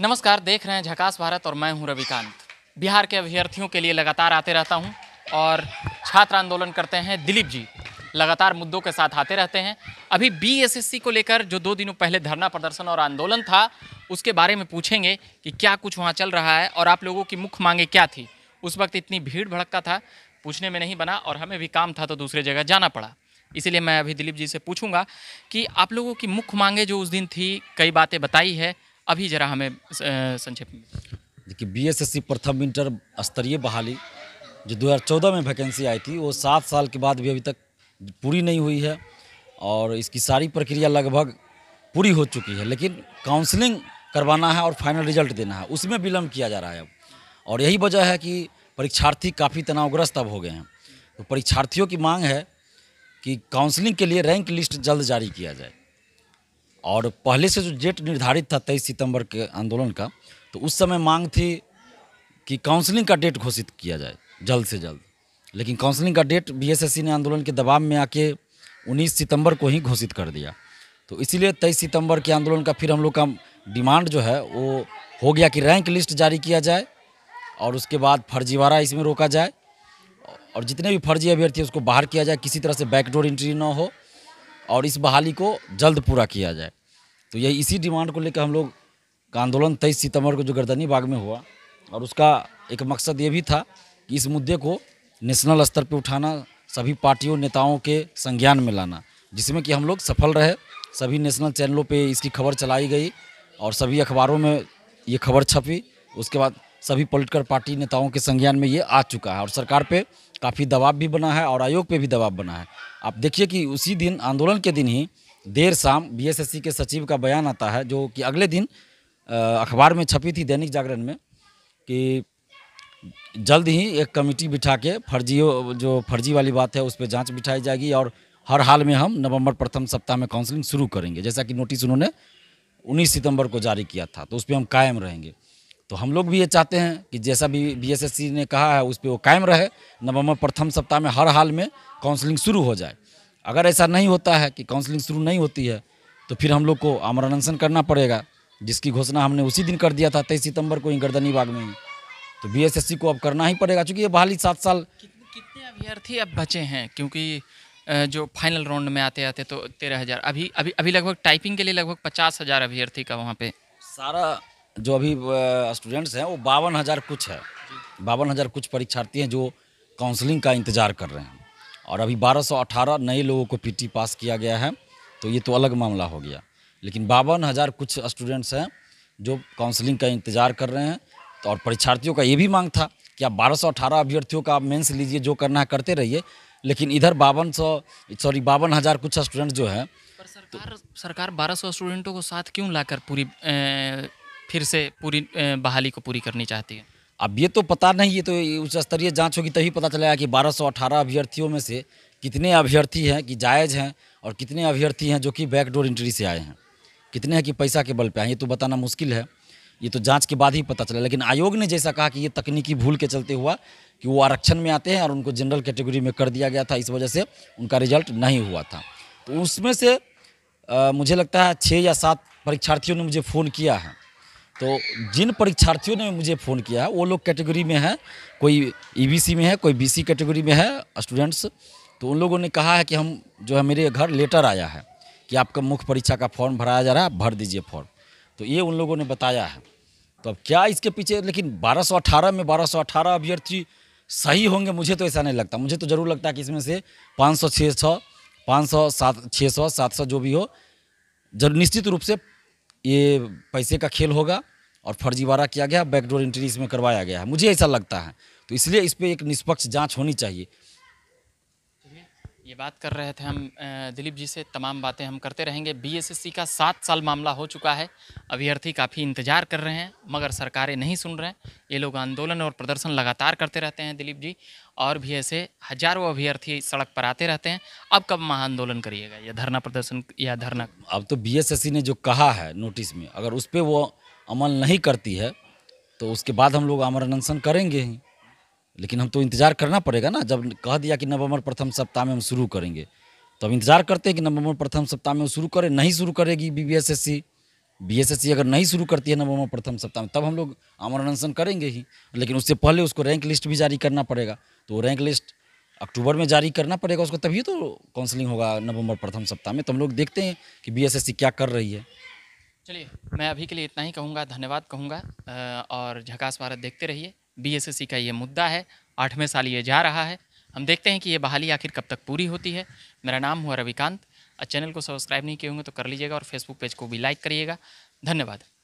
नमस्कार देख रहे हैं झकास भारत और मैं हूं रविकांत बिहार के अभ्यर्थियों के लिए लगातार आते रहता हूं और छात्र आंदोलन करते हैं दिलीप जी लगातार मुद्दों के साथ आते रहते हैं अभी बीएसएससी को लेकर जो दो दिनों पहले धरना प्रदर्शन और आंदोलन था उसके बारे में पूछेंगे कि क्या कुछ वहाँ चल रहा है और आप लोगों की मुख्य मांगे क्या थी उस वक्त इतनी भीड़ भड़कता था पूछने में नहीं बना और हमें भी काम था तो दूसरे जगह जाना पड़ा इसीलिए मैं अभी दिलीप जी से पूछूंगा कि आप लोगों की मुख्य मांगे जो उस दिन थी कई बातें बताई है अभी जरा हमें संक्षेप में देखिए बी एस एस सी प्रथम इंटर स्तरीय बहाली जो 2014 में वैकेंसी आई थी वो सात साल के बाद भी अभी तक पूरी नहीं हुई है और इसकी सारी प्रक्रिया लगभग पूरी हो चुकी है लेकिन काउंसलिंग करवाना है और फाइनल रिजल्ट देना है उसमें विलम्ब किया जा रहा है अब और यही वजह है कि परीक्षार्थी काफ़ी तनावग्रस्त अब हो गए हैं तो परीक्षार्थियों की मांग है कि काउंसलिंग के लिए रैंक लिस्ट जल्द जारी किया जाए और पहले से जो डेट निर्धारित था तेईस सितंबर के आंदोलन का तो उस समय मांग थी कि काउंसलिंग का डेट घोषित किया जाए जल्द से जल्द लेकिन काउंसलिंग का डेट बीएसएससी ने आंदोलन के दबाव में आके 19 सितंबर को ही घोषित कर दिया तो इसीलिए 23 सितंबर के आंदोलन का फिर हम लोग का डिमांड जो है वो हो गया कि रैंक लिस्ट जारी किया जाए और उसके बाद फर्जीवाड़ा इसमें रोका जाए और जितने भी फर्जी अभ्यर्थी उसको बाहर किया जाए किसी तरह से बैकडोर एंट्री ना हो और इस बहाली को जल्द पूरा किया जाए तो यही इसी डिमांड को लेकर हम लोग का आंदोलन तेईस सितंबर को जो गर्दनी बाग में हुआ और उसका एक मकसद ये भी था कि इस मुद्दे को नेशनल स्तर पर उठाना सभी पार्टियों नेताओं के संज्ञान में लाना जिसमें कि हम लोग सफल रहे सभी नेशनल चैनलों पे इसकी खबर चलाई गई और सभी अखबारों में ये खबर छपी उसके बाद सभी पोलिटिकल पार्टी नेताओं के संज्ञान में ये आ चुका है और सरकार पे काफ़ी दबाव भी बना है और आयोग पे भी दबाव बना है आप देखिए कि उसी दिन आंदोलन के दिन ही देर शाम बीएसएससी के सचिव का बयान आता है जो कि अगले दिन अखबार में छपी थी दैनिक जागरण में कि जल्द ही एक कमेटी बिठा के फर्जी जो फर्जी वाली बात है उस पर जाँच बिठाई जाएगी और हर हाल में हम नवंबर प्रथम सप्ताह में काउंसलिंग शुरू करेंगे जैसा कि नोटिस उन्होंने 19 सितंबर को जारी किया था तो उस पर हम कायम रहेंगे तो हम लोग भी ये चाहते हैं कि जैसा भी बी ने कहा है उस पर वो कायम रहे नवंबर प्रथम सप्ताह में हर हाल में काउंसलिंग शुरू हो जाए अगर ऐसा नहीं होता है कि काउंसलिंग शुरू नहीं होती है तो फिर हम लोग को आमरणसन करना पड़ेगा जिसकी घोषणा हमने उसी दिन कर दिया था तेईस सितंबर को ही गर्दनी बाग में ही तो बी को अब करना ही पड़ेगा चूँकि ये बहाली सात साल कितने, कितने अभ्यर्थी अब बचे हैं क्योंकि जो फाइनल राउंड में आते आते तो तेरह हज़ार अभी अभी अभी लगभग टाइपिंग के लिए लगभग पचास हज़ार अभ्यर्थी का वहाँ पे सारा जो अभी स्टूडेंट्स हैं वो बावन हज़ार कुछ है बावन हज़ार कुछ परीक्षार्थी हैं जो काउंसलिंग का इंतज़ार कर रहे हैं और अभी 1218 नए लोगों को पीटी पास किया गया है तो ये तो अलग मामला हो गया लेकिन बावन हज़ार कुछ स्टूडेंट्स हैं जो काउंसलिंग का इंतज़ार कर रहे हैं तो और परीक्षार्थियों का ये भी मांग था कि आप बारह सौ अठारह अभ्यर्थियों का आप मेंस लीजिए जो करना है करते रहिए लेकिन इधर बावन सौ सॉरी बावन हज़ार कुछ स्टूडेंट जो है सरकार तो, सरकार बारह सौ स्टूडेंटों को साथ क्यों लाकर पूरी फिर से पूरी बहाली को पूरी करनी चाहती है अब ये तो पता नहीं ये तो उच्च स्तरीय जाँच होगी तभी पता चलेगा कि बारह सौ अठारह अभ्यर्थियों में से कितने अभ्यर्थी हैं कि जायज़ हैं और कितने अभ्यर्थी हैं जो कि बैकडोर इंट्री से आए हैं कितने हैं कि पैसा के बल पे आए ये तो बताना मुश्किल है ये तो जांच के बाद ही पता चला लेकिन आयोग ने जैसा कहा कि ये तकनीकी भूल के चलते हुआ कि वो आरक्षण में आते हैं और उनको जनरल कैटेगरी में कर दिया गया था इस वजह से उनका रिजल्ट नहीं हुआ था तो उसमें से आ, मुझे लगता है छः या सात परीक्षार्थियों ने मुझे फ़ोन किया है तो जिन परीक्षार्थियों ने मुझे फ़ोन किया है वो लोग कैटेगरी में है कोई ईबीसी e में है कोई बीसी कैटेगरी में है स्टूडेंट्स तो उन लोगों ने कहा है कि हम जो है मेरे घर लेटर आया है कि आपका मुख्य परीक्षा का फॉर्म भराया जा रहा है भर दीजिए फॉर्म तो ये उन लोगों ने बताया है तो अब क्या इसके पीछे लेकिन 1218 में 1218 अभ्यर्थी सही होंगे मुझे तो ऐसा नहीं लगता मुझे तो ज़रूर लगता है कि इसमें से पाँच सौ छः सौ पाँच सौ सात छः सौ सात सौ जो भी हो जब निश्चित रूप से ये पैसे का खेल होगा और फर्जीवाड़ा किया गया बैकडोर एंट्री इसमें करवाया गया है मुझे ऐसा लगता है तो इसलिए इस पर एक निष्पक्ष जाँच होनी चाहिए ये बात कर रहे थे हम दिलीप जी से तमाम बातें हम करते रहेंगे बीएसएससी का सात साल मामला हो चुका है अभ्यर्थी काफ़ी इंतज़ार कर रहे हैं मगर सरकारें नहीं सुन रहे हैं ये लोग आंदोलन और प्रदर्शन लगातार करते रहते हैं दिलीप जी और भी ऐसे हजारों अभ्यर्थी सड़क पर आते रहते हैं अब कब महाआंदोलन करिएगा या धरना प्रदर्शन या धरना अब तो बी ने जो कहा है नोटिस में अगर उस पर वो अमल नहीं करती है तो उसके बाद हम लोग अमर अनशन करेंगे ही लेकिन हम तो इंतज़ार करना पड़ेगा ना जब कह दिया कि नवंबर प्रथम सप्ताह में हम शुरू करेंगे तो हम इंतज़ार करते हैं कि नवंबर प्रथम सप्ताह में शुरू करें नहीं शुरू करेगी B B S S C B S S C अगर नहीं शुरू करती है नवंबर प्रथम सप्ताह में तब हम लोग आमरण अनशन करेंगे ही लेकिन उससे पहले उसको रैंक लिस्ट भी जारी करना पड़ेगा तो रैंक लिस्ट अक्टूबर में जारी करना पड़ेगा उसको तभी तो काउंसलिंग होगा नवंबर प्रथम सप्ताह में तो हम लोग देखते हैं कि बी क्या कर रही है चलिए मैं अभी के लिए इतना ही कहूँगा धन्यवाद कहूँगा और झकास भारत देखते रहिए बीएसएससी का ये मुद्दा है आठवें साल ये जा रहा है हम देखते हैं कि ये बहाली आखिर कब तक पूरी होती है मेरा नाम हुआ रविकांत और चैनल को सब्सक्राइब नहीं किए होंगे तो कर लीजिएगा और फेसबुक पेज को भी लाइक करिएगा धन्यवाद